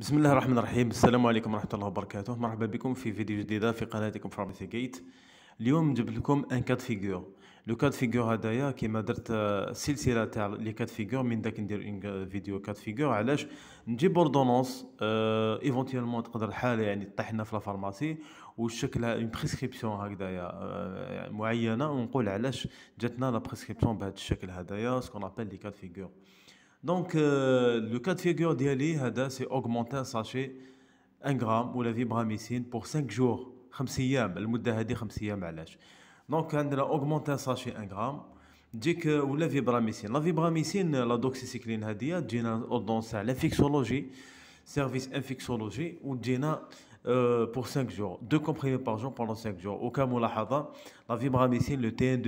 بسم الله الرحمن الرحيم السلام عليكم ورحمة الله وبركاته مرحبا بكم في فيديو جديدة في قناتكم فارماسي جيت اليوم نجيب لكم ان كاد فيغور لو كاد فيغور هدايا كيما درت آه، سلسله تاع لي كاد فيغور من داك ندير فيديو كاد فيغور علاش نجيب اوردونونس ايفونتيلمون آه، تقدر الحاله يعني طيحنا في لافارماسي وشكلها اون بريسكريبسيون هكذايا آه، معينه ونقول علاش جاتنا لا بريسكريبسيون بهذا الشكل هدايا سكون ابل لي كاد فيغور Donc, euh, le cas de figure c'est augmenter un sachet, un gramme ou la vibramycine pour 5 jours. Donc, on un sachet, un gramme, que, ou la vibramycine. La doxycycline, euh, c'est la service infixologie, ou euh, pour 5 jours, 2 comprimés par jour pendant 5 jours. Au cas où la vibramycine, le tn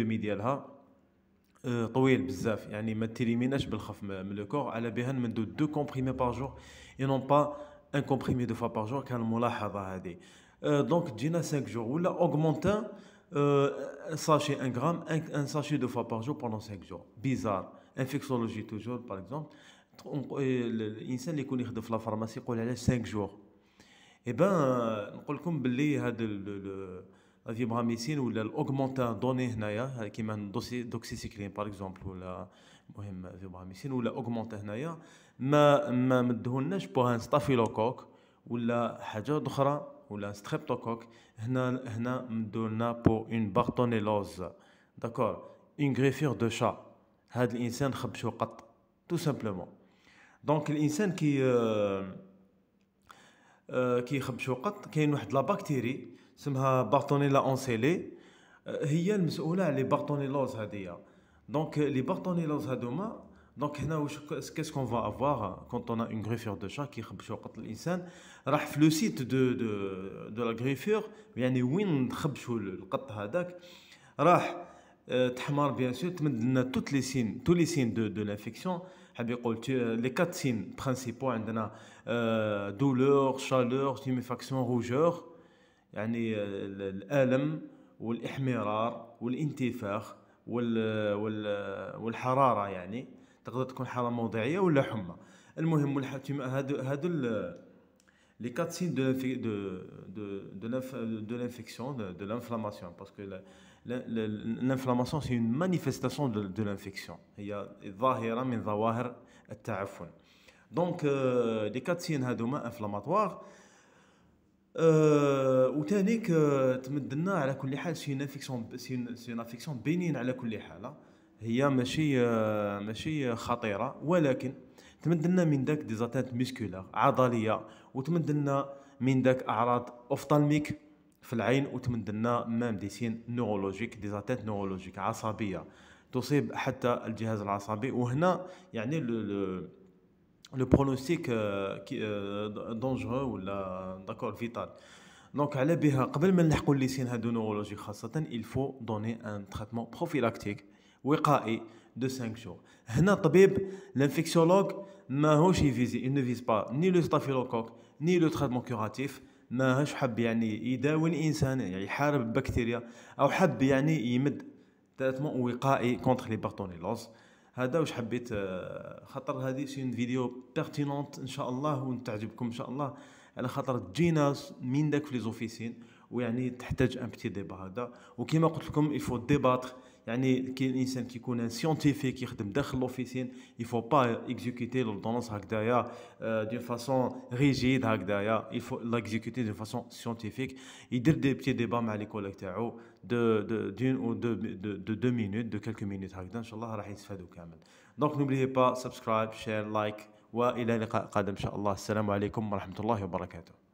آه، طويل بزاف يعني ما تريميناش بالخف من لو كور على بها نمدو دو كومبريمي باغ جور اي نون با ان كومبريمي دو فوا باغ جور كان الملاحظه هذه دونك تجينا 5 جور ولا اوغمونتان ساشي 1 غرام ان ساشي دو فوا باغ جور بوندون 5 جور بيزار انفيكسولوجي توجور باغ اكزومبل الانسان اللي يكون يخدم في لافارماسي يقول علاش 5 جور اي بان نقول لكم باللي هذا الفيبراميسين ولا الاوغمونتان دوني هنايا كيما دوكسيسيكلين باغ اكزومبل ولا المهم فيبراميسين ولا اوغمونتان هنايا ما ما مدهولناش بوغ ان ستافيلوكوك ولا حاجه اخرى ولا ستريبتوكوك هنا هنا مدولنا بو اون بارتونيلوز داكور اون غريفير دو شا هاد الانسان خبشو قط تو سامبلومون دونك الانسان كي آه كي خبشو قط كاين واحد لا بكتيري c'est s'appelle Bartonella Ensele. Elle est la Donc, les Qu'est-ce qu'on va avoir quand on a une griffure de chat qui est en train de se faire le site de la griffure, il y tous les signes de l'infection. Les quatre signes principaux douleur, chaleur, la rougeur, يعني الالم والاحمرار والانتفاخ والحراره يعني تقدر تكون حاره موضعيه ولا حمى المهم هادو هادو لي كات سين دو دو دو لانفيكسيون دو لانفلاماسيون باسكو لانفلاماسيون سي مانيفيستاسيون دو لانفيكسيون هي ظاهره من ظواهر التعفن دونك لي كات سين هادو ما انفلاماتوار أه وتانيك تمدنا تمدلنا على كل حال سي نافيكسيون سي نافيكسيون بينين على كل حال هي ماشي آه، ماشي خطيره ولكن تمدلنا من داك دي زاتات ميسكولار عضليه وتمدنا من داك اعراض اوفطالميك في العين وتمدنا مام دي سين نورولوجيك دي زاتات نورولوجيك عصبيه تصيب حتى الجهاز العصبي وهنا يعني لو لو برونوستيك دونجرو ولا داكور فيتال دونك على بها قبل ما نلحقوا الليسين هادو نورولوجي خاصه الفو دوني ان تريتمون بروفيلاكتيك وقائي دو 5 جور هنا الطبيب لانفيكسيولوج ماهوش يفيزي il ne vise pas ni le staphylocoque ni le traitement curatif ماهاش حب يعني يداوي الانسان يعني يحارب البكتيريا او حب يعني يمد تريتمون وقائي كونتر لي بارتونيلوز هذا واش حبيت آه، خاطر هذه سي فيديو بيرتينونت ان شاء الله ونتعجبكم ان شاء الله على خاطر تجينا من داك في لي زوفيسين ويعني تحتاج ان بيتي ديبا هذا وكما قلت لكم الفو ديباتر يعني كي الانسان كيكون ان سيونتيفيك يخدم داخل لوفيسين يفو با اكزيكوتي لوردونونس هكذايا دون فاسون ريجيد هكذايا يفو اكزيكوتي دون فاسون سيونتيفيك يدير دي بتي ديبا مع لي كوليك تاعو دو دو دو دو دو مينوت دو كالكو مينوت هكذا ان شاء الله راح يستفادوا كامل دونك نوبليي با سبسكرايب شير لايك والى لقاء قادم ان شاء الله السلام عليكم ورحمه الله وبركاته